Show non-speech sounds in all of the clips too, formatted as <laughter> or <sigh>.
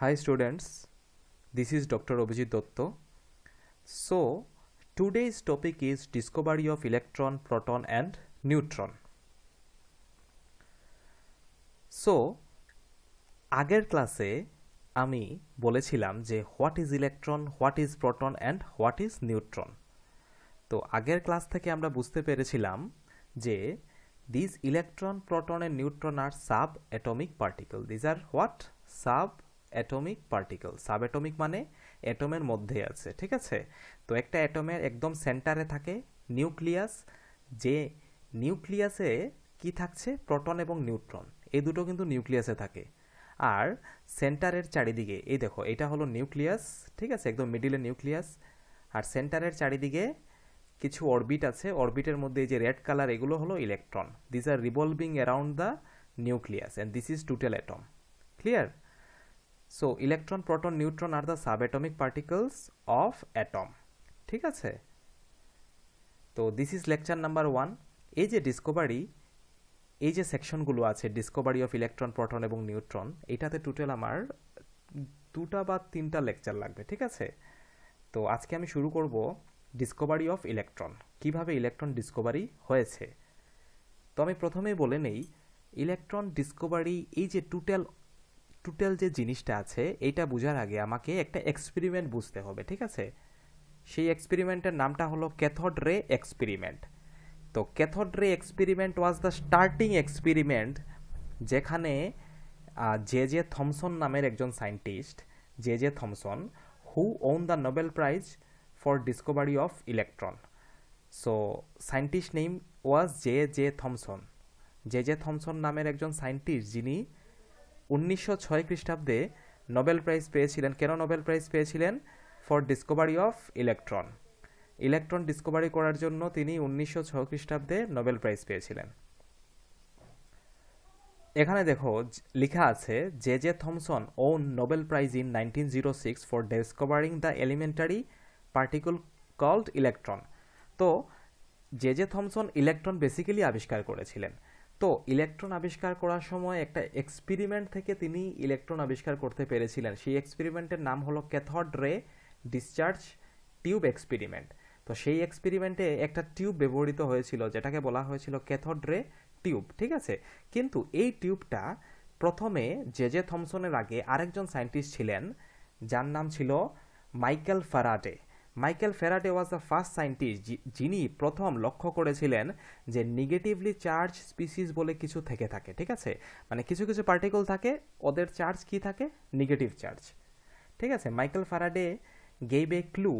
Hi students, this is Dr. Abhijit Dotto. So, today's topic is discovery of electron, proton and neutron. So আগের ক্লাসে আমি বলেছিলাম যে what is electron what is proton and what is neutron তো আগের class থেকে আমরা বুঝতে পেরেছিলাম যে this electron proton and neutron are sub atomic particle these are what sub atomic particle atomic মানে অ্যাটমের মধ্যে আছে ঠিক আছে তো একটা অ্যাটমের একদম সেন্টারে থাকে নিউক্লিয়াস যে নিউক্লিয়াসে কি থাকছে প্রোটন এবং নিউট্রন এই দুটো কিন্তু নিউক্লিয়াসে থাকে আর সেন্টারের চারিদিকে এই দেখো এটা হলো নিউক্লিয়াস ঠিক আছে একদম মিডিলে নিউক্লিয়াস আর সেন্টারের চারিদিকে কিছু অরবিট আছে অরবিটের মধ্যে যে রেড কালার এগুলো হলো electron this are revolving around the nucleus and this is total atom clear so electron proton neutron are the subatomic particles of atom ঠিক আছে তো this is lecture number one এই যে ডিসকোভারি এই যে সেকশনগুলো আছে ডিসকোভারি অফ ইলেকট্রন প্রোটন এবং নিউট্রন এটাতে টোটাল আমার দুটা বা তিনটা লেকচার লাগবে ঠিক আছে তো আজকে আমি শুরু করব ডিসকোভারি অফ ইলেকট্রন কিভাবে ইলেকট্রন ডিসকোভারি হয়েছে তো আমি প্রথমেই বলে নেই ইলেকট্রন ডিসকোভারি এই যে টোটাল টোটাল যে জিনিসটা আছে এটা বোঝার আগে আমাকে একটা এক্সপেরিমেন্ট বুঝতে হবে ঠিক আছে সেই এক্সপেরিমেন্টের নামটা হলো ক্যাথড রে এক্সপেরিমেন্ট তো cathode ray experiment was the starting experiment যেখানে জে জে থমসন নামের একজন scientist J J Thomson who won the Nobel prize for discovery of electron so scientist name was J J Thomson J J Thomson নামের একজন scientist যিনি উনিশশো ছয় খ্রিস্টাব্দে Nobel prize পেয়েছিলেন কেন নোবেল প্রাইজ পেয়েছিলেন for discovery of electron electron discovery করার জন্য তিনি উনিশশো ছ খ্রিস্টাব্দে নোবেল প্রাইজ পেয়েছিলেন এখানে দেখো লেখা আছে J J Thomson won Nobel prize in nineteen zero six for discovering the elementary particle called electron তো J J Thomson electron basically আবিষ্কার করেছিলেন তো ইলেকট্রন আবিষ্কার করার সময় একটা এক্সপেরিমেন্ট থেকে তিনি ইলেকট্রন আবিষ্কার করতে পেরেছিলেন সেই এক্সপেরিমেন্টের নাম হলো cathode ray discharge tube experiment তো সেই এক্সপেরিমেন্টে একটা টিউব ব্যবহৃত হয়েছিল যেটাকে বলা হয়েছিল ক্যাথড রে টিউব ঠিক আছে কিন্তু এই টিউবটা প্রথমে জে জে থমসনের আগে আরেকজন সায়েন্টিস্ট ছিলেন যার নাম ছিল Michael Faraday Michael Faraday was the first scientist যিনি প্রথম লক্ষ্য করেছিলেন যে নেগেটিভলি চার্জ স্পিসিস বলে কিছু থেকে থাকে ঠিক আছে মানে কিছু কিছু পার্টিকল থাকে ওদের চার্জ কি থাকে নেগেটিভ চার্জ ঠিক আছে Michael Faraday gave a clue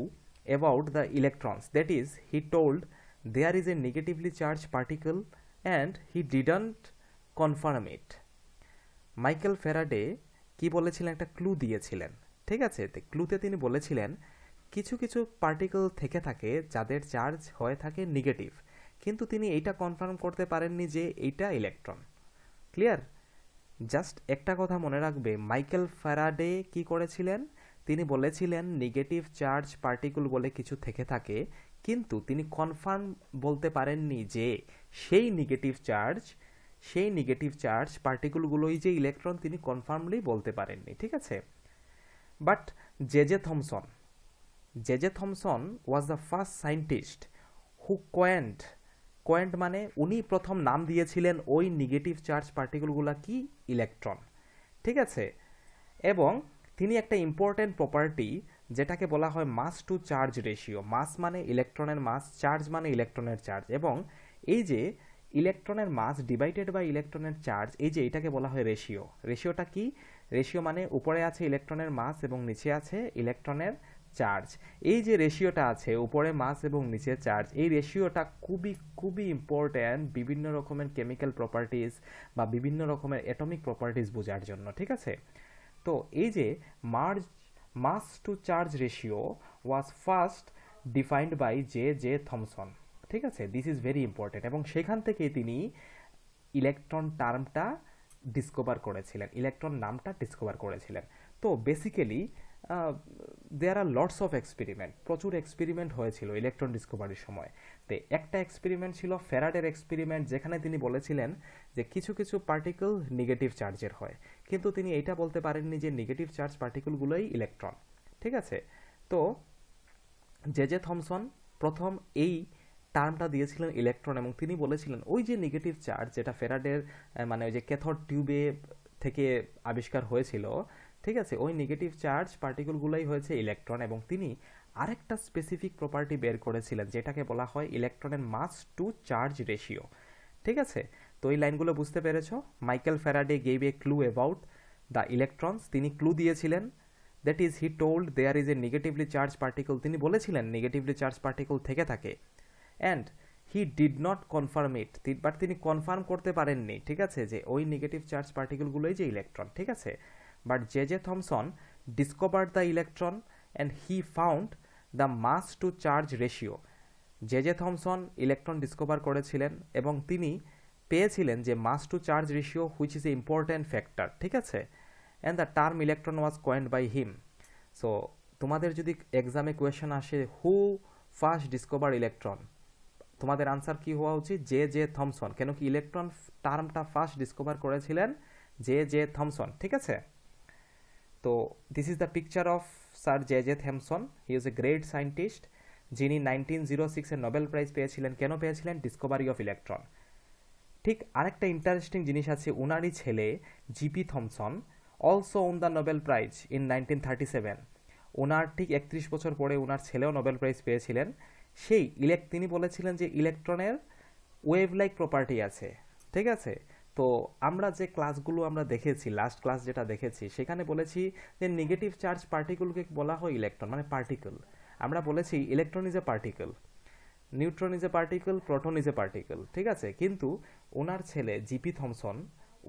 about the electrons that is he told there is a negatively charge particle and he didn't confirm it Michael Faraday কি বলেছিলেন একটা ক্লু দিয়েছিলেন ঠিক আছে ক্লুতে তিনি বলেছিলেন কিছু কিছু পার্টিকেল থেকে থাকে যাদের চার্জ হয়ে থাকে নেগেটিভ কিন্তু তিনি এইটা কনফার্ম করতে পারেননি যে এইটা ইলেকট্রন ক্লিয়ার জাস্ট একটা কথা মনে রাখবে মাইকেল ফ্যারাডে কি করেছিলেন তিনি বলেছিলেন নেগেটিভ চার্জ পার্টিকুল বলে কিছু থেকে থাকে কিন্তু তিনি কনফার্ম বলতে পারেননি যে সেই নেগেটিভ চার্জ সেই নেগেটিভ চার্জ পার্টিকুলগুলোই যে ইলেকট্রন তিনি কনফার্মলি বলতে পারেননি ঠিক আছে but J J Thomson J J Thomson was the first scientist who coined coined মানে উনি প্রথম নাম দিয়েছিলেন ওই নেগেটিভ চার্জ পার্টিকেলগুলো কি ইলেকট্রন ঠিক আছে এবং তিনি একটা ইম্পর্টেন্ট প্রপার্টি যেটাকে বলা হয় mass to charge ratio mass মানে ইলেকট্রনের মাস চার্জ মানে ইলেকট্রনের চার্জ এবং এই যে ইলেকট্রনের মাস ডিভাইডেড বাই ইলেকট্রনের চার্জ এই যে এটাকে বলা হয় রেশিও রেশিওটা কি রেশিও মানে উপরে আছে ইলেকট্রনের মাস এবং নিচে আছে ইলেকট্রনের চার্জ এই যে রেশিওটা আছে উপরে মাস এবং নিচে চার্জ এই রেশিওটা খুবই খুবই ইম্পর্ট্যান্ট বিভিন্ন রকমের কেমিক্যাল প্রপার্টিস বা বিভিন্ন রকমের অ্যাটমিক প্রপার্টিস বোঝার জন্য ঠিক আছে তো এই যে মার্জ mass to charge ratio was first defined by J J Thomson ঠিক আছে দিস ইজ ভেরি ইম্পর্ট্যান্ট এবং সেখান থেকে তিনি ইলেকট্রন টার্মটা ডিসকভার করেছিলেন ইলেকট্রন নামটা ডিসকভার করেছিলেন তো basically there are lots of experiment প্রচুর এক্সপেরিমেন্ট হয়েছিল ইলেকট্রন ডিসকোভারির সময় তো একটা এক্সপেরিমেন্ট ছিল ফেরাডের এক্সপেরিমেন্ট যেখানে তিনি বলেছিলেন যে কিছু কিছু পার্টিকেল নেগেটিভ চার্জের হয় কিন্তু তিনি এটা বলতে পারেননি যে নেগেটিভ চার্জ পার্টিকেলগুলোই ইলেকট্রন ঠিক আছে তো জে জে থমসন প্রথম এই টার্মটা দিয়েছিলেন ইলেকট্রন এবং তিনি বলেছিলেন ওই যে নেগেটিভ চার্জ যেটা ফেরাডের মানে ওই যে ক্যাথর টিউবে থেকে আবিষ্কার হয়েছিল ঠিক আছে ওই নেগেটিভ চার্জ পার্টিকুলগুলোই হয়েছে ইলেকট্রন এবং তিনি আরেকটা স্পেসিফিক প্রপার্টি বের করেছিলেন যেটাকে বলা হয় ইলেকট্রনের মাস টু চার্জ রেশিও ঠিক আছে তো এই লাইনগুলো বুঝতে পেরেছ Michael Faraday gave a clue about the electrons তিনি ক্লু দিয়েছিলেন that is he told there is a negatively charge particle তিনি বলেছিলেন নেগেটিভলি চার্জ পার্টিকল থেকে থাকে and he did not confirm it but তিনি কনফার্ম করতে পারেননি ঠিক আছে যে ওই নেগেটিভ চার্জ পার্টিকলগুলোই যে ইলেকট্রন ঠিক আছে but J J Thomson Thomson the electron and he found the mass to charge ratio J J Thomson electron discover করেছিলেন এবং তিনি পেয়েছিলেন যে mass to charge ratio which is a important factor ঠিক আছে and the term electron was coined by him so তোমাদের যদি এক্সামে কোয়েশন আসে হু ফার্স্ট ডিসকভার ইলেকট্রন তোমাদের আনসার কি হওয়া উচিত জে জে থমসন কেন কি ইলেকট্রন টার্মটা ফার্স্ট ডিসকভার করেছিলেন জে জে থমসন ঠিক আছে তো this is the picture of sir J J Thomson he is a great scientist যিনি নাইনটিন জিরো সিক্সে নোবেল প্রাইজ পেয়েছিলেন কেন পেয়েছিলেন ডিসকভারি অফ ইলেকট্রন ঠিক আরেকটা ইন্টারেস্টিং জিনিস আছে উনারই ছেলে G P Thomson also won the Nobel prize in nineteen thirty seven ওনার ঠিক একত্রিশ বছর পরে ওনার ছেলেও নোবেল প্রাইজ পেয়েছিলেন সেই ইলেক তিনি বলেছিলেন যে ইলেকট্রনের ওয়েভ লাইক প্রপার্টি আছে ঠিক আছে তো আমরা যে ক্লাসগুলো আমরা দেখেছি লাস্ট ক্লাস যেটা দেখেছি সেখানে বলেছি যে নেগেটিভ চার্জ পার্টিকুলকে বলা হয় ইলেকট্রন মানে পার্টিকল আমরা বলেছি electron is a particle neutron is a particle proton is a particle ঠিক আছে কিন্তু ওনার ছেলে জিপি থমসন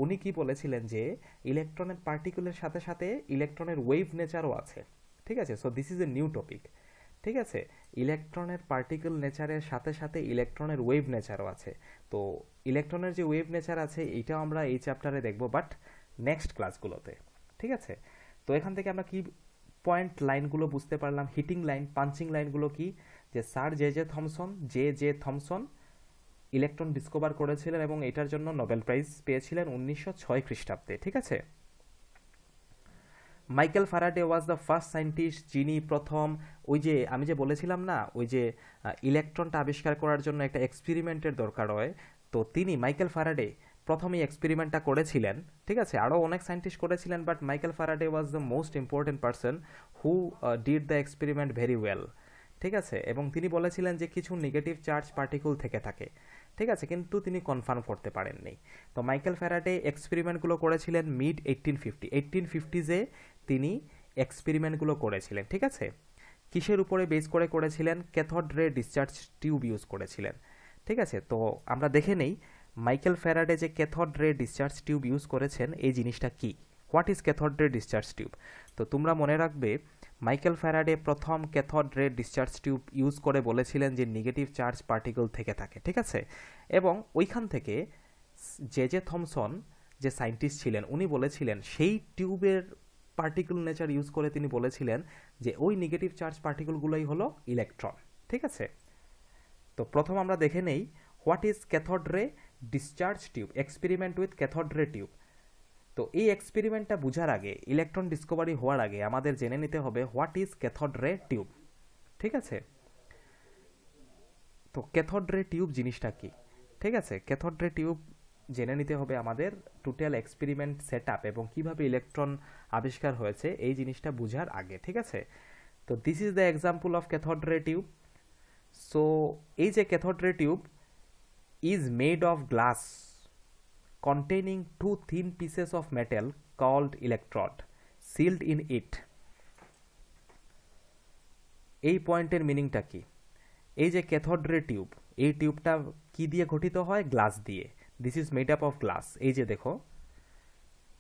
উনি কি বলেছিলেন যে ইলেকট্রনের পার্টিকুলের সাথে সাথে ইলেকট্রনের ওয়েভ নেচারও আছে ঠিক আছে so this is a new topic ঠিক আছে ইলেকট্রনের পার্টিকেল নেচারের সাথে সাথে ইলেকট্রনের ওয়েভ নেচারও আছে তো ইলেকট্রনের যে ওয়েভ নেচার আছে এটাও আমরা এই চ্যাপ্টারে দেখব বাট নেক্সট ক্লাসগুলোতে ঠিক আছে তো এখান থেকে আমরা কি পয়েন্ট লাইনগুলো বুঝতে পারলাম হিটিং লাইন পাঞ্চিং লাইনগুলো কি যে sir J J Thomson J J Thomson electron discover করেছিলেন এবং এটার জন্য নোবেল প্রাইজ পেয়েছিলেন উনিশশো ছয় খ্রিস্টাব্দে ঠিক আছে Michael Faraday was the first scientist যিনি প্রথম ওই যে আমি যে বলেছিলাম না ওই যে ইলেকট্রনটা আবিষ্কার করার জন্য একটা এক্সপেরিমেন্টের দরকার হয় তো তিনি মাইকেল ফারাডে প্রথম এই এক্সপেরিমেন্টটা করেছিলেন ঠিক আছে আরও অনেক সায়েন্টিস্ট করেছিলেন but Michael Faraday was the most important person who did the experiment very well ঠিক আছে এবং তিনি বলেছিলেন যে কিছু নেগেটিভ চার্জ পার্টিকুল থেকে থাকে ঠিক আছে কিন্তু তিনি কনফার্ম করতে পারেননি তো মাইকেল ফ্যারাডে এক্সপেরিমেন্টগুলো করেছিলেন মিড এইটিন ফিফটি এইটিন ফিফটিজে তিনি এক্সপেরিমেন্টগুলো করেছিলেন ঠিক আছে কিসের উপরে বেস করে করেছিলেন cathode ray discharge tube use করেছিলেন ঠিক আছে তো আমরা দেখে নেই মাইকেল ফ্যারাডে যে cathode ray discharge tube use করেছেন এই জিনিসটা কি what is cathode ray discharge tube তো তোমরা মনে রাখবে মাইকেল ফ্যারাডে প্রথম cathode ray discharge tube use করে বলেছিলেন যে নেগেটিভ চার্জ পার্টিকেল থেকে থাকে ঠিক আছে এবং ওইখান থেকে জে জে থমসন যে সায়েন্টিস্ট ছিলেন উনি বলেছিলেন সেই টিউবের পার্টিকুল নেচার ইউজ করে তিনি বলেছিলেন যে ওই নেগেটিভ চার্জ পার্টিকুলগুলোই হলো ইলেকট্রন ঠিক আছে তো প্রথম আমরা দেখে নেই what is cathode ray discharge tube experiment with cathode ray tube তো এই এক্সপেরিমেন্টটা বোঝার আগে ইলেকট্রন ডিসকভারি হওয়ার আগে আমাদের জেনে নিতে হবে what is cathode ray tube ঠিক আছে তো ক্যাথড রে টিউব জিনিসটা কি ঠিক আছে ক্যাথড রে টিউব জেনে নিতে হবে আমাদের টোটাল এক্সপেরিমেন্ট সেট আপ এবং কিভাবে ইলেকট্রন আবিষ্কার হয়েছে এই জিনিসটা বোঝার আগে ঠিক আছে তো this is the example of cathode ray tube so এই যে cathode ray tube is made of glass containing two thin pieces of metal called electrode sealed in it এই পয়েন্টের মিনিংটা কি এই যে ক্যাথড রে টিউব এই টিউবটা কি দিয়ে গঠিত হয় গ্লাস দিয়ে this is made up of glass এই যে দেখো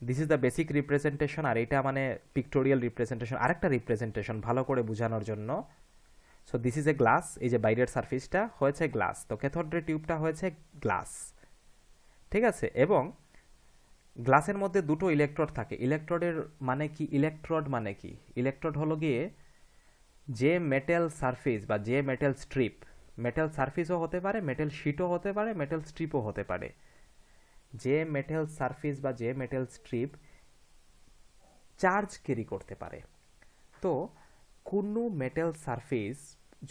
this is the basic representation আর এটা মানে পিক্টোরিয়াল রিপ্রেজেন্টেশন আরেকটা রিপ্রেজেন্টেশন ভালো করে বোঝানোর জন্য so this is a glass এই যে বাইরের সার্ফিসটা হয়েছে গ্লাস তো ক্যাথড্রে টিউবটা হয়েছে গ্লাস ঠিক আছে এবং গ্লাসের মধ্যে দুটো ইলেকট্রোড থাকে ইলেকট্রোডের মানে কি ইলেকট্রোড মানে কি ইলেকট্রোড হলো গিয়ে যে মেটাল সার্ফিস বা যে মেটাল স্ট্রিপ মেটাল সার্ফিসও হতে পারে মেটাল শিটও হতে পারে মেটাল স্ট্রিপও হতে পারে যে মেটেল সারফেস বা যে মেটেল স্ট্রিপ চার্জ ক্যারি করতে পারে তো কোনো মেটেল সারফেস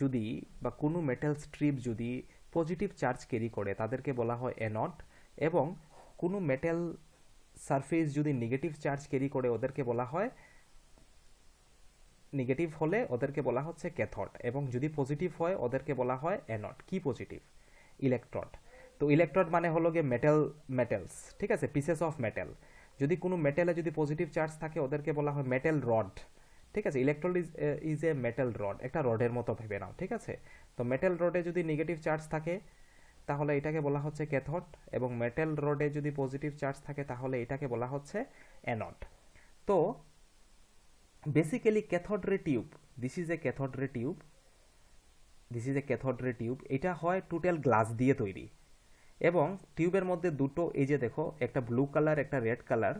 যদি বা কোনো মেটেল স্ট্রিপ যদি পজিটিভ চার্জ ক্যারি করে তাদেরকে বলা হয় অ্যানট এবং কোনো মেটেল সারফেস যদি নেগেটিভ চার্জ ক্যারি করে ওদেরকে বলা হয় নেগেটিভ হলে ওদেরকে বলা হচ্ছে ক্যাথট এবং যদি পজিটিভ হয় ওদেরকে বলা হয় অ্যানট কি পজিটিভ ইলেকট্রড তো ইলেকট্রড মানে হলো গিয়ে মেটাল মেটেলস ঠিক আছে পিসেস অফ মেটাল যদি কোনো মেটালে যদি পজিটিভ চার্জ থাকে ওদেরকে বলা হয় মেটাল রড ঠিক আছে electron is is a metal rod একটা রডের মতো ভেবে নাও ঠিক আছে তো মেটাল রডে যদি নেগেটিভ চার্জ থাকে তাহলে এটাকে বলা হচ্ছে ক্যাথড এবং মেটাল রডে যদি পজিটিভ চার্জ থাকে তাহলে এটাকে বলা হচ্ছে অ্যানড তো basically cathode ray tube this is a cathode ray tube this is a cathode ray tube এটা হয় টোটাল গ্লাস দিয়ে তৈরি এবং টিউবের মধ্যে দুটো এই যে দেখো একটা ব্লু কালার একটা রেড কালার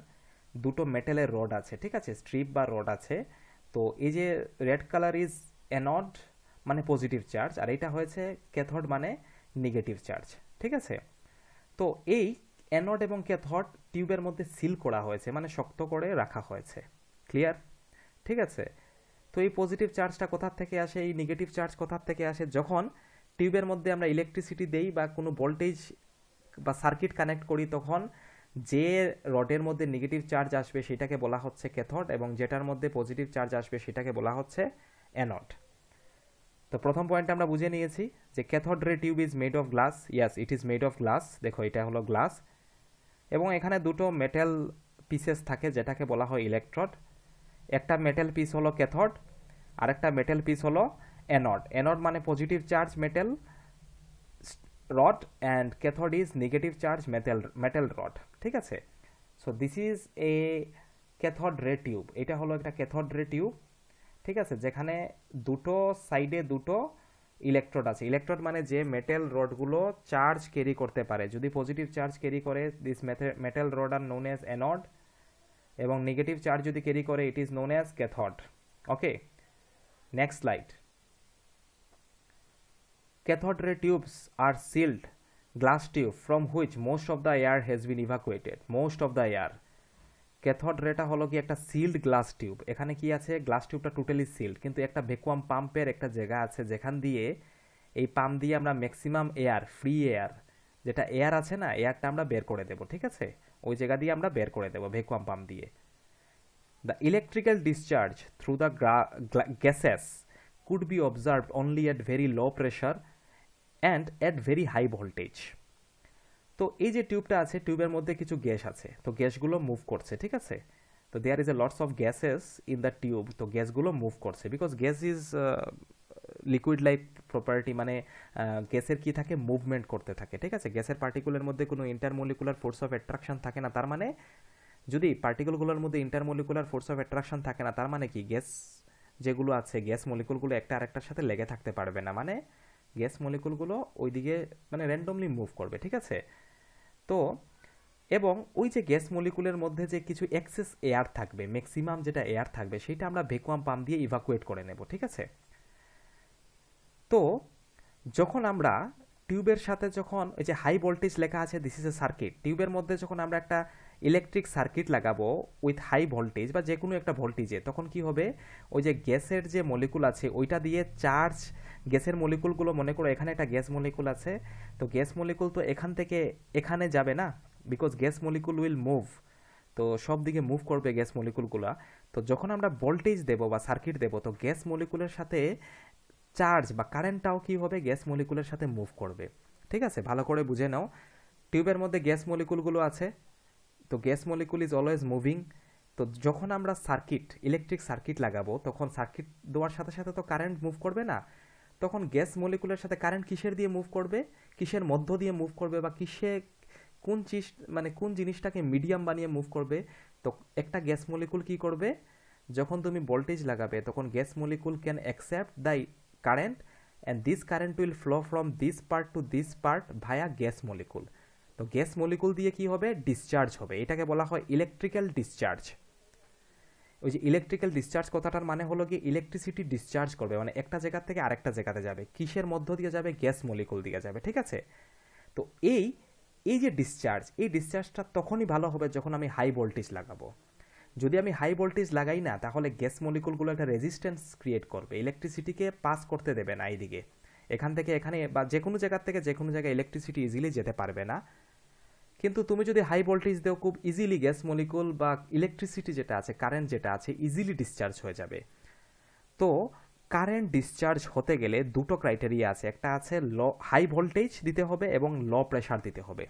দুটো মেটেলের রড আছে ঠিক আছে স্ট্রিপ বা রড আছে তো এই যে রেড কালার ইজ অ্যানড মানে পজিটিভ চার্জ আর এটা হয়েছে ক্যাথড মানে নেগেটিভ চার্জ ঠিক আছে তো এই অ্যানড এবং ক্যাথড টিউবের মধ্যে সিল করা হয়েছে মানে শক্ত করে রাখা হয়েছে ক্লিয়ার ঠিক আছে তো এই পজিটিভ চার্জটা কোথার থেকে আসে এই নেগেটিভ চার্জ কোথার থেকে আসে যখন টিউবের মধ্যে আমরা ইলেকট্রিসিটি দেই বা কোনো ভোল্টেজ বা সার্কিট কানেক্ট করি তখন যে রডের মধ্যে নেগেটিভ চার্জ আসবে সেটাকে বলা হচ্ছে ক্যাথড এবং যেটার মধ্যে পজিটিভ চার্জ আসবে সেটাকে বলা হচ্ছে অ্যানড তো প্রথম পয়েন্ট আমরা বুঝে নিয়েছি যে cathode ray tube is made of glass yes it is made of glass দেখো এটা হলো গ্লাস এবং এখানে দুটো মেটাল পিসেস থাকে যেটাকে বলা হয় ইলেকট্রড একটা মেটাল পিস হলো ক্যাথড আর একটা মেটাল পিস হলো অ্যানড অ্যানড মানে positive charge metal rod and cathode is negative charge metal metal rod ঠিক আছে so this is a cathode ray tube এটা হলো একটা ক্যাথড রে টিউব ঠিক আছে যেখানে দুটো সাইডে দুটো ইলেকট্রোড আছে ইলেকট্রোড মানে যে মেটাল রডগুলো চার্জ ক্যারি করতে পারে যদি পজিটিভ চার্জ ক্যারি করে this metal rod are known as anode এবং নেগেটিভ চার্জ যদি ক্যারি করে it is known as cathode okay next slide Cathode ray tubes are sealed glass tube from which most of the air has been evacuated. Most of the air. Cathode রেটা হলো কি একটা sealed glass tube এখানে কি আছে glass টিউবটা totally sealed কিন্তু একটা vacuum পাম্পের একটা জায়গা আছে যেখান দিয়ে এই পাম্প দিয়ে আমরা ম্যাক্সিমাম এয়ার ফ্রি এয়ার যেটা এয়ার আছে না এয়ারটা আমরা বের করে দেব ঠিক আছে ওই জায়গা দিয়ে আমরা বের করে দেব ভেকুয়াম পাম্প দিয়ে the electrical discharge through the gases could be observed only at very low pressure and at very high voltage তো এই যে টিউবটা আছে টিউবের মধ্যে কিছু গ্যাস আছে তো গ্যাসগুলো মুভ করছে ঠিক আছে তো there is a lots of gases in the tube তো গ্যাসগুলো মুভ করছে because gas is liquid like property মানে গ্যাসের uh, কি থাকে মুভমেন্ট করতে থাকে ঠিক আছে গ্যাসের পার্টিকুলার মধ্যে কোনো ইন্টারমলিকুলার ফোর্স অফ অ্যাট্রাকশন থাকে না তার মানে যদি পার্টিকুলগুলোর মধ্যে ইন্টারমলিকুলার ফোর্স অফ অ্যাট্রাকশন থাকে না তার মানে কি গ্যাস যেগুলো আছে গ্যাস মলিকুলগুলো একটা আরেকটার সাথে লেগে থাকতে পারবে না মানে গ্যাস মলিকুলগুলো দিকে মানে র্যান্ডমলি মুভ করবে ঠিক আছে তো এবং ওই যে গ্যাস মলিকুলের মধ্যে যে কিছু এক্সেস এয়ার থাকবে ম্যাক্সিমাম যেটা এয়ার থাকবে সেটা আমরা ভেকুয়াম পাম্প দিয়ে ইভাকুয়েট করে নেব ঠিক আছে তো যখন আমরা টিউবের সাথে যখন ওই যে হাই ভোল্টেজ লেখা আছে দিস ইজ এ সার্কিট টিউবের মধ্যে যখন আমরা একটা ইলেকট্রিক সার্কিট লাগাবো উইথ হাই ভোল্টেজ বা যে কোনো একটা ভোল্টেজে তখন কি হবে ওই যে গ্যাসের যে মলিকুল আছে ওইটা দিয়ে চার্জ গ্যাসের মলিকুলগুলো মনে করো এখানে একটা গ্যাস মলিকুল আছে তো গ্যাস মলিকুল তো এখান থেকে এখানে যাবে না because gas molecule will move তো সব দিকে মুভ করবে গ্যাস মলিকুলগুলো তো যখন আমরা ভোল্টেজ দেব বা সার্কিট দেব তো গ্যাস মলিকুলের সাথে চার্জ বা কারেন্টটাও কী হবে গ্যাস মলিকুলের সাথে মুভ করবে ঠিক আছে ভালো করে বুঝে নাও টিউবের মধ্যে গ্যাস মলিকুলগুলো আছে তো gas molecule is always moving তো যখন আমরা সার্কিট ইলেকট্রিক সার্কিট লাগাবো তখন সার্কিট দেওয়ার সাথে সাথে তো কারেন্ট মুভ করবে না তখন গ্যাস মলিকুলের সাথে কারেন্ট কিসের দিয়ে মুভ করবে কিসের মধ্য দিয়ে মুভ করবে বা কিসে কোন চিজ মানে কোন জিনিসটাকে মিডিয়াম বানিয়ে মুভ করবে তো একটা গ্যাস মলিকুল কি করবে যখন তুমি ভোল্টেজ লাগাবে তখন gas molecule can accept the current and this current will flow from this part to this part via gas molecule তো গ্যাস মলিকুল দিয়ে কি হবে ডিসচার্জ হবে এটাকে বলা হয় ইলেকট্রিক্যাল ডিসচার্জ ওই যে ইলেকট্রিক্যাল ডিসচার্জ কথাটার মানে হলো কি ইলেকট্রিসিটি ডিসচার্জ করবে মানে একটা জায়গা থেকে আরেকটা জায়গাতে যাবে কিসের মধ্য দিয়ে যাবে গ্যাস মলিকুল দিয়ে যাবে ঠিক আছে তো এই এই যে ডিসচার্জ এই ডিসচার্জটা তখনই ভালো হবে যখন আমি হাই ভোল্টেজ লাগাবো যদি আমি হাই ভোল্টেজ লাগাই না তাহলে গ্যাস মলিকুলগুলো একটা রেজিস্ট্যান্স ক্রিয়েট করবে ইলেকট্রিসিটিকে পাস করতে দেবে না এইদিকে এখান থেকে এখানে বা যে কোনো জায়গার থেকে যে কোনো জায়গায় ইলেকট্রিসিটি ইজিলি যেতে পারবে না কিন্তু তুমি যদি হাই ভোল্টেজ দেও খুব ইজিলি গ্যাস মলিকুল বা ইলেকট্রিসিটি যেটা আছে কারেন্ট যেটা আছে ইজিলি ডিসচার্জ হয়ে যাবে তো কারেন্ট ডিসচার্জ হতে গেলে দুটো ক্রাইটেরিয়া আছে একটা আছে ল হাই ভোল্টেজ দিতে হবে এবং ল প্রেশার দিতে হবে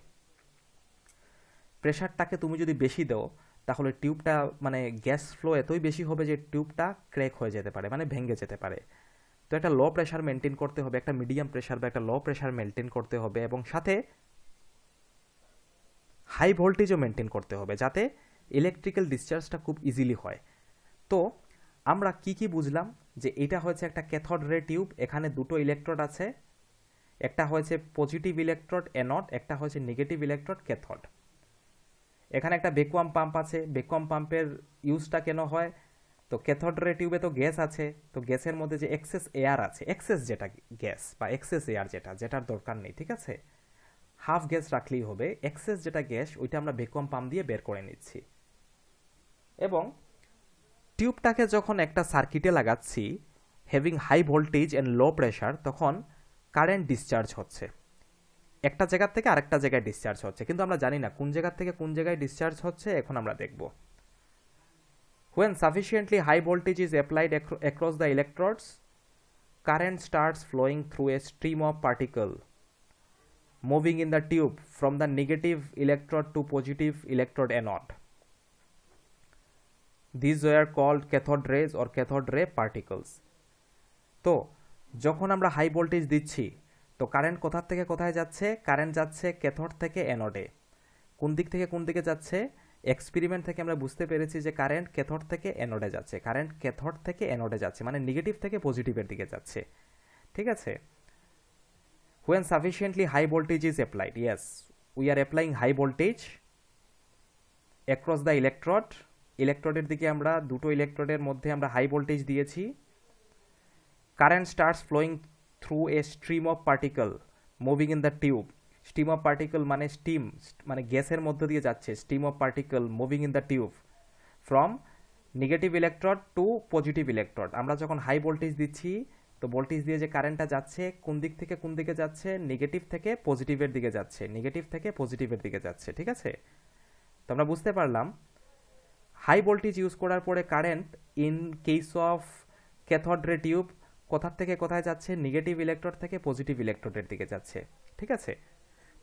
প্রেশারটাকে তুমি যদি বেশি দাও তাহলে টিউবটা মানে গ্যাস ফ্লো এতই বেশি হবে যে টিউবটা ক্র্যাক হয়ে যেতে পারে মানে ভেঙে যেতে পারে তো একটা লো প্রেশার মেনটেন করতে হবে একটা মিডিয়াম প্রেশার বা একটা লো প্রেশার মেনটেন করতে হবে এবং সাথে হাই ভোল্টেজও মেনটেন করতে হবে যাতে ইলেকট্রিক্যাল ডিসচার্জটা খুব ইজিলি হয় তো আমরা কি কি বুঝলাম যে এটা হয়েছে একটা ক্যাথড রে টিউব এখানে দুটো ইলেকট্রোড আছে একটা হয়েছে পজিটিভ ইলেকট্রোড অ্যানট একটা হয়েছে নেগেটিভ ইলেকট্রোড ক্যাথড এখানে একটা বেকুয়াম পাম্প আছে বেকুয়াম পাম্পের ইউজটা কেন হয় তো ক্যাথড রে টিউবে তো গ্যাস আছে তো গ্যাসের মধ্যে যে এক্সেস এয়ার আছে এক্সেস যেটা গ্যাস বা এক্সেস এয়ার যেটা যেটার দরকার নেই ঠিক আছে হাফ গ্যাস রাখলেই হবে এক্সেস যেটা গ্যাস ওইটা আমরা ভ্যাকুয়াম পাম্প দিয়ে বের করে নিচ্ছি এবং টিউবটাকে যখন একটা সার্কিটে লাগাচ্ছি having high voltage and low pressure তখন কারেন্ট ডিসচার্জ হচ্ছে একটা জায়গা থেকে আরেকটা জায়গায় ডিসচার্জ হচ্ছে কিন্তু আমরা জানি না কোন জায়গার থেকে কোন জায়গায় ডিসচার্জ হচ্ছে এখন আমরা দেখব when sufficiently high voltage is applied across the electrodes current starts flowing through a stream of particle moving in the tube from the negative electrode to positive electrode anode. These were called cathode rays or cathode ray particles. তো যখন আমরা high voltage দিচ্ছি তো current কোথার থেকে কোথায় যাচ্ছে current যাচ্ছে ক্যাথড থেকে অ্যানোডে কোন দিক থেকে কোন দিকে যাচ্ছে এক্সপেরিমেন্ট থেকে আমরা বুঝতে পেরেছি যে কারেন্ট ক্যাথড থেকে অ্যানোডে যাচ্ছে কারেন্ট ক্যাথড থেকে অ্যানোডে যাচ্ছে মানে নেগেটিভ থেকে পজিটিভের দিকে যাচ্ছে ঠিক আছে when sufficiently high voltage is applied yes we are applying high voltage across the electrode ইলেকট্রোডের দিকে আমরা দুটো ইলেকট্রোডের মধ্যে আমরা হাই ভোল্টেজ দিয়েছি current starts flowing through a stream of particle moving in the tube stream of particle মানে stream মানে গ্যাসের মধ্য দিয়ে যাচ্ছে stream of particle moving in the tube from negative electrode to positive electrode আমরা যখন high voltage দিচ্ছি তো ভোল্টেজ দিয়ে যে কারেন্টটা যাচ্ছে কোন দিক থেকে কোন দিকে যাচ্ছে নেগেটিভ থেকে পজিটিভের দিকে যাচ্ছে নেগেটিভ থেকে পজিটিভের দিকে যাচ্ছে ঠিক আছে তো আমরা বুঝতে পারলাম হাই ভোল্টেজ ইউজ করার পরে current in case of cathode ray tube কোথা থেকে কোথায় যাচ্ছে নেগেটিভ ইলেকট্রোড থেকে পজিটিভ ইলেকট্রোডের দিকে যাচ্ছে ঠিক আছে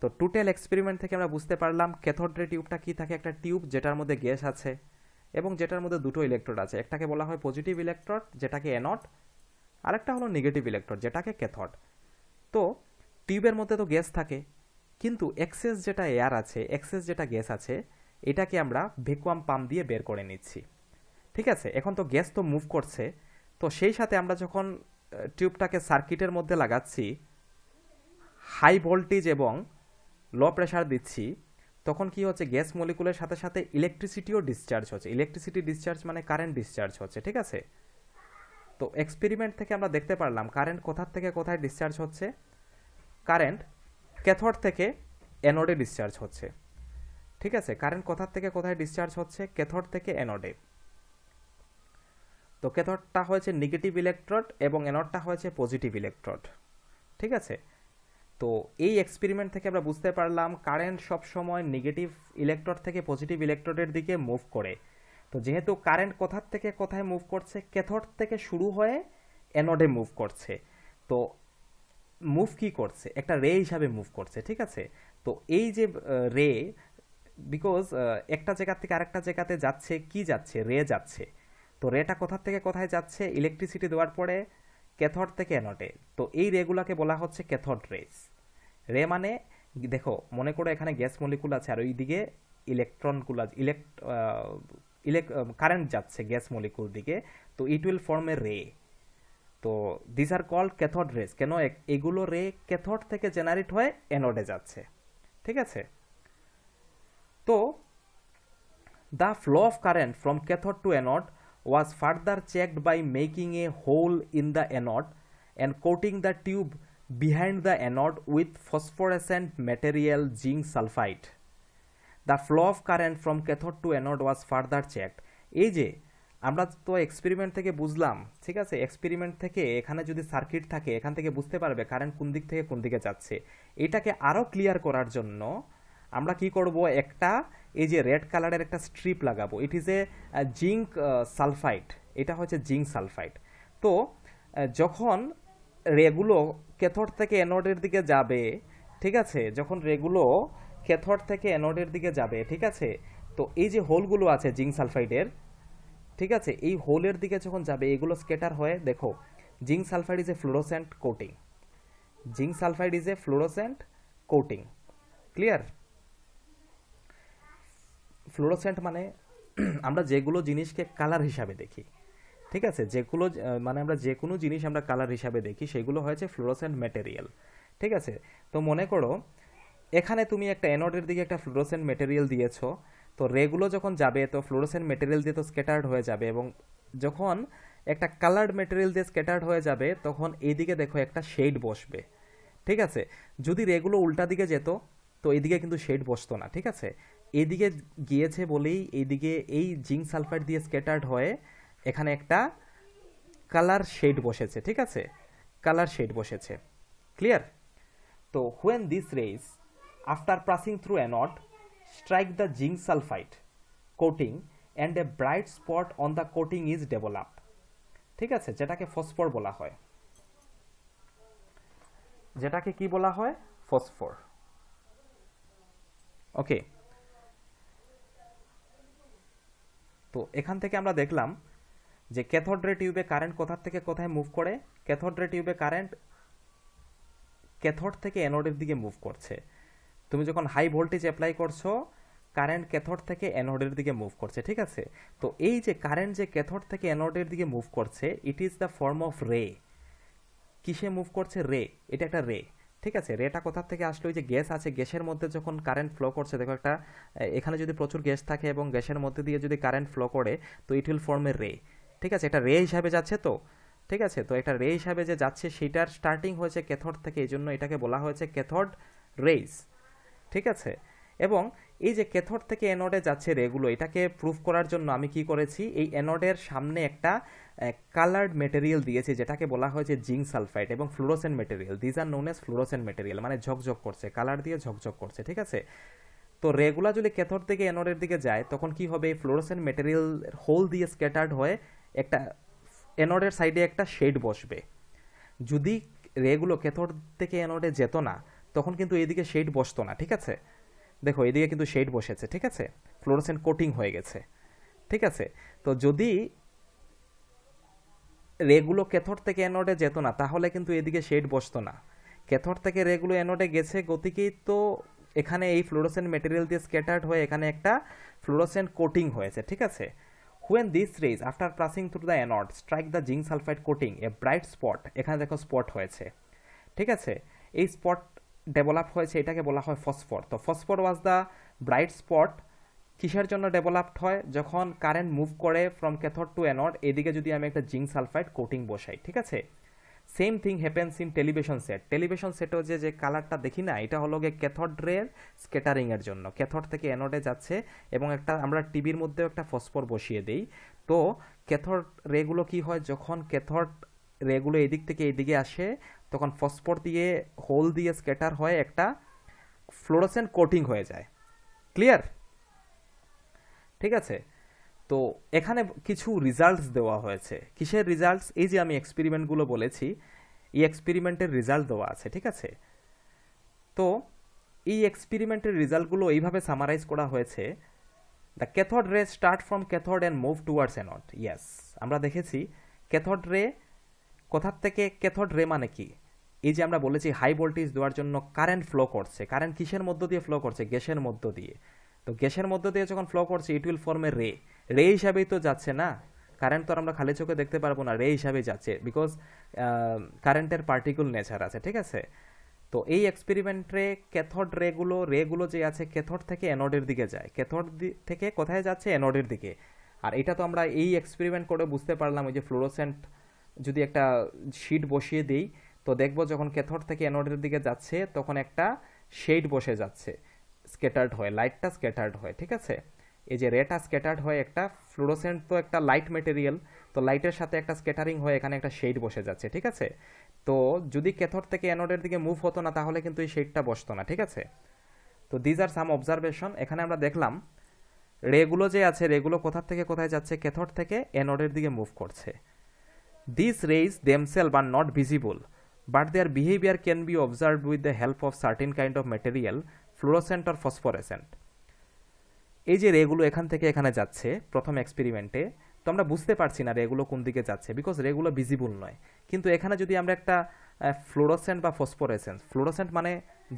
তো টোটাল এক্সপেরিমেন্ট থেকে আমরা বুঝতে পারলাম ক্যাথড রে টিউবটা কী থাকে একটা টিউব যেটার মধ্যে গ্যাস আছে এবং যেটার মধ্যে দুটো ইলেকট্রোড আছে একটাকে বলা হয় পজিটিভ ইলেকট্রোড যেটাকে এনট আরেকটা হলো নেগেটিভ ইলেকট্রোড যেটাকে ক্যাথড তো টিউবের মধ্যে তো গ্যাস থাকে কিন্তু এক্সেস যেটা এয়ার আছে এক্সেস যেটা গ্যাস আছে এটাকে আমরা ভেকুয়াম পাম্প দিয়ে বের করে নিচ্ছি ঠিক আছে এখন তো গ্যাস তো মুভ করছে তো সেই সাথে আমরা যখন টিউবটাকে সার্কিটের মধ্যে লাগাচ্ছি হাই ভোল্টেজ এবং লো প্রেশার দিচ্ছি তখন কি হচ্ছে গ্যাস মলিকুলের সাথে সাথে ইলেকট্রিসিটিও ডিসচার্জ হচ্ছে ইলেকট্রিসিটি ডিসচার্জ মানে কারেন্ট ডিসচার্জ হচ্ছে ঠিক আছে তো এক্সপেরিমেন্ট থেকে আমরা দেখতে পারলাম কারেন্ট কোথার থেকে কোথায় ডিসচার্জ হচ্ছে কারেন্ট ক্যাথড থেকে অ্যানোডে ডিসচার্জ হচ্ছে ঠিক আছে কারেন্ট কোথার থেকে কোথায় ডিসচার্জ হচ্ছে ক্যাথড থেকে অ্যানোডে তো ক্যাথডটা হয়েছে নেগেটিভ ইলেকট্রোড এবং অ্যানোডটা হয়েছে পজিটিভ ইলেকট্রোড ঠিক আছে তো এই এক্সপেরিমেন্ট থেকে আমরা বুঝতে পারলাম কারেন্ট সবসময় নেগেটিভ ইলেকট্রোড থেকে পজিটিভ ইলেকট্রোডের দিকে মুভ করে তো যেহেতু কারেন্ট কোথার থেকে কোথায় মুভ করছে ক্যাথড থেকে শুরু হয়ে অ্যানোডে মুভ করছে তো মুভ কি করছে একটা রে হিসাবে মুভ করছে ঠিক আছে তো এই যে রে বিকজ একটা জায়গা থেকে আরেকটা জায়গাতে যাচ্ছে কি যাচ্ছে রে যাচ্ছে তো রেটা কোথার থেকে কোথায় যাচ্ছে ইলেকট্রিসিটি দেওয়ার পরে ক্যাথড থেকে অ্যানোডে তো এই রেগুলাকে বলা হচ্ছে ক্যাথড রেস রে মানে দেখো মনে করো এখানে গ্যাস মলিকুল আছে আর ওইদিকে ইলেকট্রনগুলো ইলেকট ইলেক কারেন্ট um, যাচ্ছে গ্যাস মলিকুল দিকে তো it will form a ray তো this are called cathode rays কেন এগুলো রে ক্যাথড থেকে জেনারেট হয়ে এনোডে যাচ্ছে ঠিক আছে তো the flow of current from cathode to anode was further checked by making a hole in the anode and coating the tube behind the anode with phosphorescent material zinc sulphide the flow of current from cathode to anode was further checked এই যে আমরা তো experiment থেকে বুঝলাম ঠিক আছে experiment থেকে এখানে যদি সার্কিট থাকে এখান থেকে বুঝতে পারবে কারেন্ট কোন দিক থেকে কোন দিকে যাচ্ছে এটাকে আরও ক্লিয়ার করার জন্য আমরা কি করব একটা এই যে রেড কালারের একটা স্ট্রিপ লাগাবো it is a zinc sulphite এটা হচ্ছে জিঙ্ক সালফাইট তো যখন রেগুলো ক্যাথড থেকে অ্যানোডের দিকে যাবে ঠিক আছে যখন রেগুলো ক্যাথড থেকে অ্যানোডের দিকে যাবে ঠিক আছে তো এই যে হোলগুলো আছে জিঙ্ক সালফাইডের ঠিক আছে এই হোলের দিকে যখন যাবে এগুলো স্কেটার হয়ে দেখো zinc sulphide is a fluorescent coating zinc sulphide is a fluorescent coating clear fluorescent মানে <clears throat> আমরা যেগুলো জিনিসকে কালার হিসাবে দেখি ঠিক আছে যেগুলো মানে আমরা যে কোনো জিনিস আমরা কালার হিসাবে দেখি সেগুলো হয়েছে ফ্লোরোসেন্ট ম্যাটেরিয়াল ঠিক আছে তো মনে করো এখানে তুমি একটা অ্যানোডের দিকে একটা ফ্লোরোসেন্ট মেটেরিয়াল দিয়েছো তো রেগুলো যখন যাবে তো ফ্লোরোসেন্ট মেটেরিয়াল দিয়ে তো স্কেটার্ড হয়ে যাবে এবং যখন একটা কালার্ড মেটেরিয়াল দিয়ে স্কেটার্ড হয়ে যাবে তখন এইদিকে দেখো একটা শেড বসবে ঠিক আছে যদি রেগুলো উল্টা দিকে যেত তো এদিকে কিন্তু শেড বসতো না ঠিক আছে এদিকে গিয়েছে বলেই এইদিকে এই জিঙ্ক সালফাইড দিয়ে স্কেটার্ড হয়ে এখানে একটা কালার শেড বসেছে ঠিক আছে কালার শেড বসেছে ক্লিয়ার তো when this rays After passing through a knot, strike the zinc sulfide coating and a bright spot on the coating is developed. ঠিক আছে যেটাকে ফসফর বলা হয় যেটাকে কি বলা হয় ফসফর ওকে তো এখান থেকে আমরা দেখলাম যে ক্যাথড রে টিউবে কারেন্ট কোথা থেকে কোথায় মুভ করে ক্যাথড রে টিউবে কারেন্ট ক্যাথড থেকে অ্যানোডের দিকে মুভ করছে তুমি যখন হাই ভোল্টেজ অ্যাপ্লাই করছো কারেন্ট ক্যাথড থেকে অ্যানোডের দিকে মুভ করছে ঠিক আছে তো এই যে কারেন্ট যে ক্যাথড থেকে অ্যানোডের দিকে মুভ করছে it is the form of ray কিসে মুভ করছে রে এটা একটা রে ঠিক আছে রেটা কোথা থেকে আসলে ওই যে গ্যাস আছে গ্যাসের মধ্যে যখন কারেন্ট ফ্লো করছে দেখো একটা এখানে যদি প্রচুর গ্যাস থাকে এবং গ্যাসের মধ্যে দিয়ে যদি কারেন্ট ফ্লো করে তো ইট উইল ফর্ম এ রে ঠিক আছে এটা রে হিসাবে যাচ্ছে তো ঠিক আছে তো এটা রে হিসাবে যে যাচ্ছে সেটার স্টার্টিং হয়েছে ক্যাথড থেকে এই জন্য এটাকে বলা হয়েছে ক্যাথড রেস ঠিক আছে এবং এই যে ক্যাথোড থেকে এনোডে যাচ্ছে রেগুলো এটাকে প্রুফ করার জন্য আমি কি করেছি এই এনোডের সামনে একটা কালার্ড মেটেরিয়াল দিয়েছি যেটাকে বলা হয়েছে জিঙ্ক সালফাইড এবং fluorescent material these are known as fluorescent material মানে ঝকঝক করছে কালার দিয়ে ঝকঝক করছে ঠিক আছে তো রেগুলা যদি ক্যাথোড থেকে এনোডের দিকে যায় তখন কি হবে ফ্লোরোসেন মেটেরিয়াল হোল দিয়ে স্ক্যাটার্ড হয়ে একটা এনোডের সাইডে একটা শেড বসবে যদি রেগুলো ক্যাথোড থেকে এনোডে যেত না তখন কিন্তু এদিকে শেড বসতো না ঠিক আছে দেখো এদিকে কিন্তু শেড বসেছে ঠিক আছে ফ্লোরোসেন্ট কোটিং হয়ে গেছে ঠিক আছে তো যদি রেগুলো ক্যাথর থেকে অ্যানোডে যেত না তাহলে কিন্তু এদিকে শেড বসতো না ক্যাথর থেকে রেগুলো অ্যানোডে গেছে গতিকেই তো এখানে এই ফ্লোরোসেন্ট মেটেরিয়াল দিয়ে স্ক্যাটার্ড হয়ে এখানে একটা ফ্লোরোসেন্ট কোটিং হয়েছে ঠিক আছে when this rays after passing through the anode strike the zinc sulphide coating a bright spot এখানে দেখো স্পট হয়েছে ঠিক আছে এই স্পট ডেভেলপ হয়েছে এটাকে বলা হয় ফসফর তো phosphor was the bright spot কিসের জন্য ডেভেলপড হয় যখন কারেন্ট মুভ করে ফ্রম ক্যাথড টু অ্যানড এদিকে যদি আমি একটা জিঙ্ক সালফাইড কোটিং বসাই ঠিক আছে same thing happens in television set television সেটও যে যে কালারটা দেখি না এটা হলো গিয়ে ক্যাথড রের স্কেটারিংয়ের জন্য ক্যাথড থেকে অ্যানোডে যাচ্ছে এবং একটা আমরা টিভির মধ্যেও একটা ফসফর বসিয়ে দিই তো ক্যাথড রেগুলো কি হয় যখন ক্যাথড রেগুলো এদিক থেকে এদিকে আসে তখন ফসফর দিয়ে হোল দিয়ে স্কেটার হয়ে একটা ফ্লোরোসেন্ট কোটিং হয়ে যায় ক্লিয়ার ঠিক আছে তো এখানে কিছু রেজাল্টস দেওয়া হয়েছে কিসের রেজাল্টস এই যে আমি এক্সপেরিমেন্টগুলো বলেছি এই এক্সপেরিমেন্টের রেজাল্ট দেওয়া আছে ঠিক আছে তো এই এক্সপেরিমেন্টের রেজাল্টগুলো এইভাবে সামারাইজ করা হয়েছে the cathode ray start from cathode and move towards not yes আমরা দেখেছি ক্যাথড রে কোথার থেকে ক্যাথড রে মানে কি এই যে আমরা বলেছি হাই ভোল্টেজ দেওয়ার জন্য কারেন্ট ফ্লো করছে কারেন্ট কিসের মধ্য দিয়ে ফ্লো করছে গ্যাসের মধ্য দিয়ে তো গ্যাসের মধ্য দিয়ে যখন ফ্লো করছে ইট উইল ফর্ম এ রে রে হিসাবেই তো যাচ্ছে না কারেন্ট তো আমরা খালি চোখে দেখতে পারবো না রে হিসাবে যাচ্ছে বিকজ কারেন্টের পার্টিকুল নেচার আছে ঠিক আছে তো এই এক্সপেরিমেন্টে ক্যাথড রেগুলো রেগুলো যে আছে ক্যাথড থেকে অ্যানোডের দিকে যায় ক্যাথড থেকে কোথায় যাচ্ছে অ্যানোডের দিকে আর এটা তো আমরা এই এক্সপেরিমেন্ট করে বুঝতে পারলাম ওই যে ফ্লোরোসেন্ট যদি একটা শিট বসিয়ে দিই তো দেখব যখন ক্যাথড থেকে অ্যানোডের দিকে যাচ্ছে তখন একটা শেড বসে যাচ্ছে স্কেটার্ড হয় লাইটটা স্কেটার্ড হয় ঠিক আছে এই যে রেটা স্কেটার্ড হয় একটা ফ্লোরোসেন্ট তো একটা লাইট মেটেরিয়াল তো লাইটের সাথে একটা স্কেটারিং হয়ে এখানে একটা শেড বসে যাচ্ছে ঠিক আছে তো যদি ক্যাথড থেকে অ্যানোডের দিকে মুভ হতো না তাহলে কিন্তু এই শেডটা বসতো না ঠিক আছে তো দিজ আর সাম অবজারভেশন এখানে আমরা দেখলাম রেগুলো যে আছে রেগুলো কোথার থেকে কোথায় যাচ্ছে ক্যাথড থেকে অ্যানোডের দিকে মুভ করছে These rays themselves are not visible, but their behavior can be observed with the help of certain kind of material, fluorescent or phosphorescent. এই যে রেগুলো এখান থেকে এখানে যাচ্ছে প্রথম এক্সপেরিমেন্টে তো আমরা বুঝতে পারছি না রেগুলো কোন দিকে যাচ্ছে বিকজ রেগুলো ভিজিবল নয় কিন্তু এখানে যদি আমরা একটা ফ্লোরোসেন্ট বা ফসফরেসেন্ট ফ্লোরোসেন্ট মানে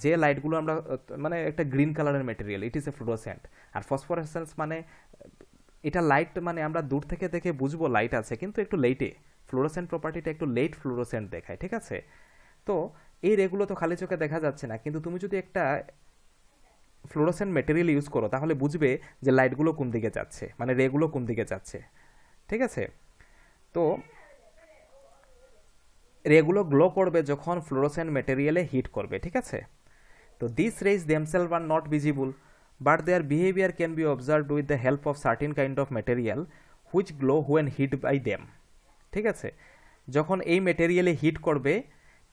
যে লাইটগুলো আমরা মানে একটা গ্রিন কালারের material it is a fluorescent আর ফসফোরেসেন্স মানে এটা লাইট মানে আমরা দূর থেকে দেখে বুঝবো লাইট আছে কিন্তু একটু লেটে ফ্লোরোসেন্ট প্রপার্টিটা একটু লেট ফ্লোরোসেন্ট দেখায় ঠিক আছে তো এই রেগুলো তো খালি চোখে দেখা যাচ্ছে না কিন্তু তুমি যদি একটা ফ্লোরোসেন্ট মেটেরিয়াল ইউজ করো তাহলে বুঝবে যে লাইটগুলো কোন দিকে যাচ্ছে মানে রেগুলো কোন দিকে যাচ্ছে ঠিক আছে তো রেগুলো গ্লো করবে যখন ফ্লোরোসেন্ট মেটেরিয়ালে হিট করবে ঠিক আছে তো this rays themselves are not visible but their behaviour can be observed with the help of certain kind of material which glow when hit by them ঠিক আছে যখন এই মেটেরিয়ালে হিট করবে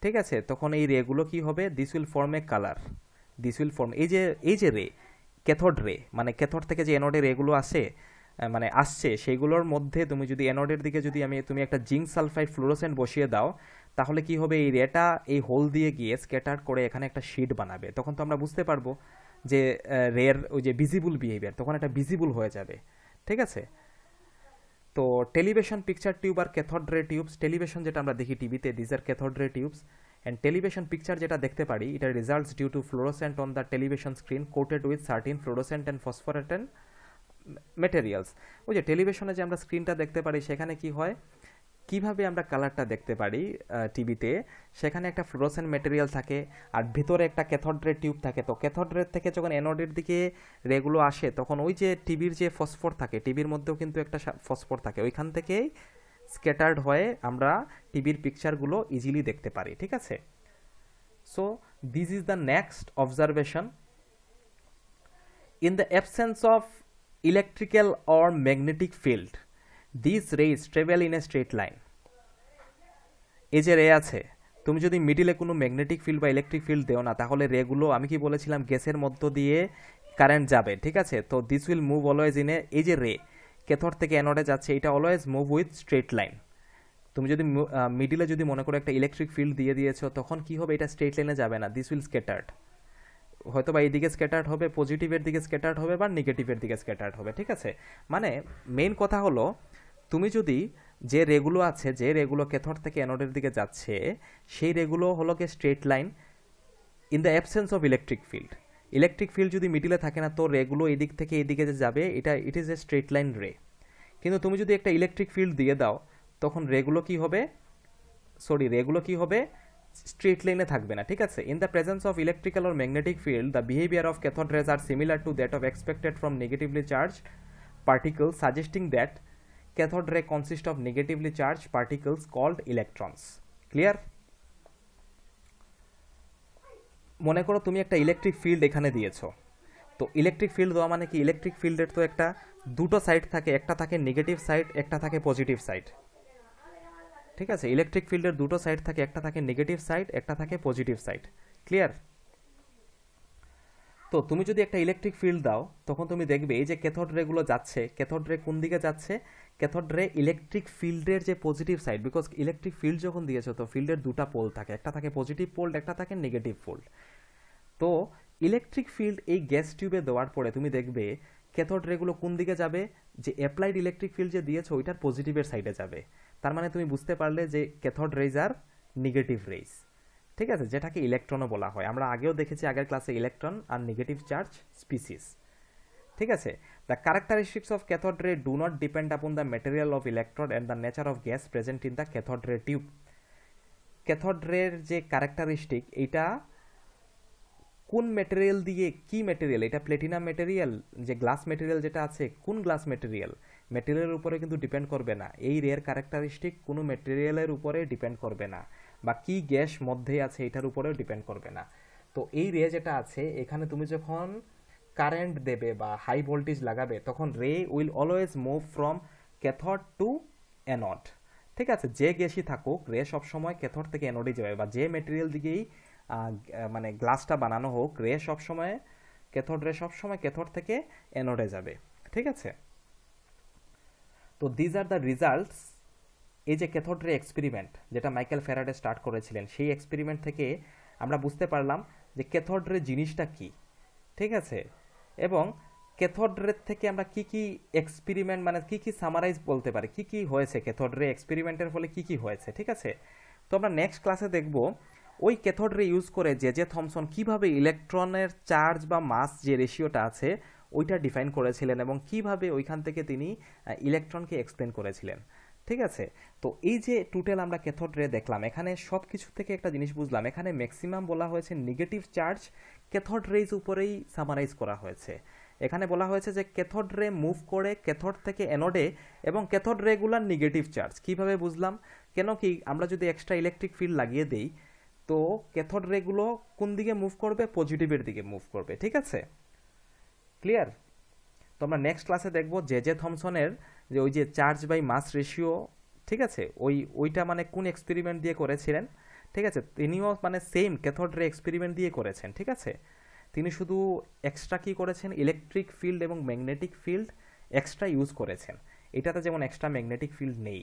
ঠিক আছে তখন এই রেগুলো কি হবে this will form a colour this will form এই যে এই যে রে ক্যাথড রে মানে ক্যাথড থেকে যে এনোডে রেগুলো আসে মানে আসছে সেগুলোর মধ্যে তুমি যদি এনোডের দিকে যদি আমি তুমি একটা জিঙ্ক সালফাইড ফ্লোরোসেন্ট বসিয়ে দাও তাহলে কি হবে এই রেটা এই হোল দিয়ে গিয়ে স্ক্যাটার করে এখানে একটা শিট বানাবে তখন তো আমরা বুঝতে পারবো যে রেয়ার ওই যে ভিজিবল বিহেভিয়ার তখন একটা ভিজিবল হয়ে যাবে ঠিক আছে তো television picture tube are cathode ray tubes television যেটা আমরা দেখি টিভিতে these are cathode ray tubes and television picture যেটা দেখতে পারি এটা results due to fluorescent on the television screen coated with certain fluorescent and phosphorescent and materials ওই যে টেলিভিশনে যে আমরা স্ক্রিনটা দেখতে পারি সেখানে কি হয় কিভাবে আমরা কালারটা দেখতে পারি টিভিতে সেখানে একটা ফ্লোরোসেন্ট ম্যাটেরিয়াল থাকে আর ভিতরে একটা ক্যাথড্রে টিউব থাকে তো ক্যাথড্রে থেকে যখন অ্যানোডের দিকে রেগুলো আসে তখন ওই যে টিভির যে ফসফর থাকে টিভির মধ্যেও কিন্তু একটা ফসফর থাকে ওইখান থেকেই স্কেটার্ড হয়ে আমরা টিভির পিকচারগুলো ইজিলি দেখতে পারি ঠিক আছে so this is the next observation in the absence of electrical or magnetic field this rays travel in a straight line এই যে রে আছে তুমি যদি মিডিলে কোনো ম্যাগনেটিক ফিল্ড বা ইলেকট্রিক ফিল্ড দেও না তাহলে রেগুলো আমি কি বলেছিলাম গ্যাসের মধ্য দিয়ে কারেন্ট যাবে ঠিক আছে তো this will move always in a এই যে রে কেথর থেকে অ্যানোডে যাচ্ছে এটা always move with straight line তুমি যদি মিডিলে যদি মনে করো একটা ইলেকট্রিক ফিল্ড দিয়ে দিয়েছো তখন কি হবে এটা স্ট্রেট লাইনে যাবে না দিস উইল স্কেটার্ড হয়তো বা এইদিকে স্কেটার্ড হবে পজিটিভের দিকে স্কেটার্ড হবে বা নেগেটিভের দিকে স্কেটার্ড হবে ঠিক আছে মানে মেন কথা হলো তুমি যদি যে রেগুলো আছে যে রেগুলো ক্যাথড থেকে অ্যানোডের দিকে যাচ্ছে সেই রেগুলো হলো গিয়ে straight line in the absence of electric field electric field যদি মিডিলে থাকে না তো রেগুলো এদিক থেকে এদিকে যে যাবে এটা it is a straight line ray কিন্তু তুমি যদি একটা ইলেকট্রিক ফিল্ড দিয়ে দাও তখন রেগুলো কি হবে সরি রেগুলো কি হবে স্ট্রেট লাইনে থাকবে না ঠিক আছে in the presence of electrical or magnetic field the behaviour of cathode rays are similar to that of expected from negatively charge particle suggesting that cathode ray consists of negatively charged particles called electrons. Clear? মনে করো তুমি একটা electric field এখানে দিয়েছো তো electric field দেওয়া মানে কি ইলেকট্রিক ফিল্ডের তো একটা দুটো সাইড থাকে একটা থাকে নেগেটিভ সাইড একটা থাকে পজিটিভ সাইড ঠিক আছে ইলেকট্রিক ফিল্ডের দুটো সাইড থাকে একটা থাকে নেগেটিভ সাইড একটা থাকে পজিটিভ সাইড ক্লিয়ার তো তুমি যদি একটা ইলেকট্রিক ফিল্ড দাও তখন তুমি দেখবে এই যে ক্যাথড রেগুলো যাচ্ছে ক্যাথড রে কোন দিকে যাচ্ছে ক্যাথড রে ইলেকট্রিক ফিল্ডের যে positive side because electric field যখন দিয়েছে তো ফিল্ডের দুটা পোল থাকে একটা থাকে পজিটিভ পোল একটা থাকে নেগেটিভ পোল তো ইলেকট্রিক ফিল্ড এই গ্যাস টিউবে দেওয়ার পরে তুমি দেখবে ক্যাথড রেগুলো কোন দিকে যাবে যে অ্যাপ্লাইড ইলেকট্রিক ফিল্ড যে দিয়েছে ওইটার পজিটিভের সাইডে যাবে তার মানে তুমি বুঝতে পারলে যে ক্যাথড রেজ আর নেগেটিভ রেজ ঠিক আছে যেটাকে ইলেকট্রনও বলা হয় আমরা আগেও দেখেছি আগের ক্লাসে ইলেকট্রন আর নেগেটিভ চার্জ স্পিসিস ঠিক আছে the characteristics of cathode ray do not depend upon the material of electron and the nature of gas present in the cathode ray tube cathode রের যে ক্যারেক্টারিস্টিক এটা কোন মেটেরিয়াল দিয়ে কি material এটা platinum material যে গ্লাস মেটেরিয়াল যেটা আছে কোন গ্লাস মেটেরিয়াল মেটেরিয়ালের উপরে কিন্তু ডিপেন্ড করবে না এই রেয়ার ক্যারেক্টারিস্টিক কোনো মেটেরিয়ালের উপরে ডিপেন্ড করবে না বা কি গ্যাস মধ্যেই আছে এটার উপরেও ডিপেন্ড করবে না তো এই রে যেটা আছে এখানে তুমি যখন কারেন্ট দেবে বা হাই ভোল্টেজ লাগাবে তখন ray will always move from cathode to anode ঠিক আছে যে গ্যাসই থাকুক রে সবসময় ক্যাথড থেকে অ্যানডে যাবে বা যে মেটেরিয়াল দিকেই মানে গ্লাসটা বানানো হোক রে সবসময় ক্যাথড রে সবসময় ক্যাথড থেকে অ্যানোডে যাবে ঠিক আছে তো দিজ আর দ্য রিজাল্টস এই যে ক্যাথোড রে এক্সপেরিমেন্ট যেটা মাইকেল ফেরাডে স্টার্ট করেছিলেন সেই এক্সপেরিমেন্ট থেকে আমরা বুঝতে পারলাম যে ক্যাথোড রে জিনিসটা কি ঠিক আছে এবং ক্যাথোড রে থেকে আমরা কি কি এক্সপেরিমেন্ট মানে কি কি সামারাইজ বলতে পারি কি কি হয়েছে ক্যাথোড রে এক্সপেরিমেন্টের ফলে কি কি হয়েছে ঠিক আছে তো আমরা নেক্সট ক্লাসে দেখব ওই ক্যাথোড রে ইউজ করে জে জে থমসন কীভাবে ইলেকট্রনের চার্জ বা মাস যে রেশিওটা আছে ওইটা ডিফাইন করেছিলেন এবং কিভাবে ওইখান থেকে তিনি ইলেকট্রনকে এক্সপ্লেন করেছিলেন ঠিক আছে তো এই যে টোটাল আমরা ক্যাথোড রে দেখলাম এখানে সব কিছু থেকে একটা জিনিস বুঝলাম এখানে ম্যাক্সিমাম বলা হয়েছে নেগেটিভ চার্জ ক্যাথোড রেজ উপরেই সামারাইজ করা হয়েছে এখানে বলা হয়েছে যে ক্যাথোড রে মুভ করে ক্যাথোড থেকে অ্যানোডে এবং ক্যাথোড রেগুলার নেগেটিভ চার্জ কিভাবে বুঝলাম কেন কি আমরা যদি এক্সট্রা ইলেকট্রিক ফিল্ড লাগিয়ে দেই তো ক্যাথোড রেগুলো কোন দিকে মুভ করবে পজিটিভের দিকে মুভ করবে ঠিক আছে ক্লিয়ার তো আমরা নেক্সট ক্লাসে দেখব জে জে থমসনের যে ওই যে চার্জ বাই মাস রেশিও ঠিক আছে ওই ওইটা মানে কোন এক্সপেরিমেন্ট দিয়ে করেছিলেন ঠিক আছে তিনিও মানে সেম ক্যাথড রে এক্সপেরিমেন্ট দিয়ে করেছেন ঠিক আছে তিনি শুধু এক্সট্রা কী করেছেন ইলেকট্রিক ফিল্ড এবং ম্যাগনেটিক ফিল্ড এক্সট্রা ইউজ করেছেন এটাতে যেমন এক্সট্রা ম্যাগনেটিক ফিল্ড নেই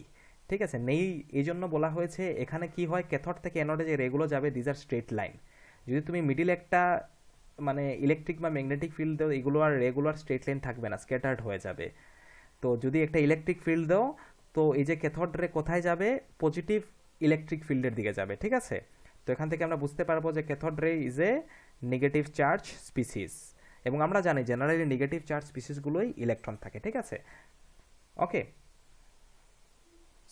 ঠিক আছে নেই এই জন্য বলা হয়েছে এখানে কি হয় ক্যাথড থেকে অ্যানোডে যে রেগুলো যাবে দিজ আর স্ট্রেট লাইন যদি তুমি মিডিল একটা মানে ইলেকট্রিক বা ম্যাগনেটিক ফিল্ড এগুলো আর রেগুলার স্ট্রেট লাইন থাকবে না স্ক্যাটার্ড হয়ে যাবে তো যদি একটা ইলেকট্রিক ফিল্ড দাও তো এই যে ক্যাথড রে কোথায় যাবে পজিটিভ ইলেকট্রিক ফিল্ডের দিকে যাবে ঠিক আছে তো এখান থেকে আমরা বুঝতে পারবো যে cathode ray is a negative charge species এবং আমরা জানি জেনারেলি নেগেটিভ চার্জ স্পিসিসগুলোই ইলেকট্রন থাকে ঠিক আছে ওকে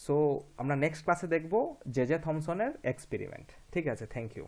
সো আমরা নেক্সট ক্লাসে দেখব জে জে থমসনের এক্সপেরিমেন্ট ঠিক আছে থ্যাংক ইউ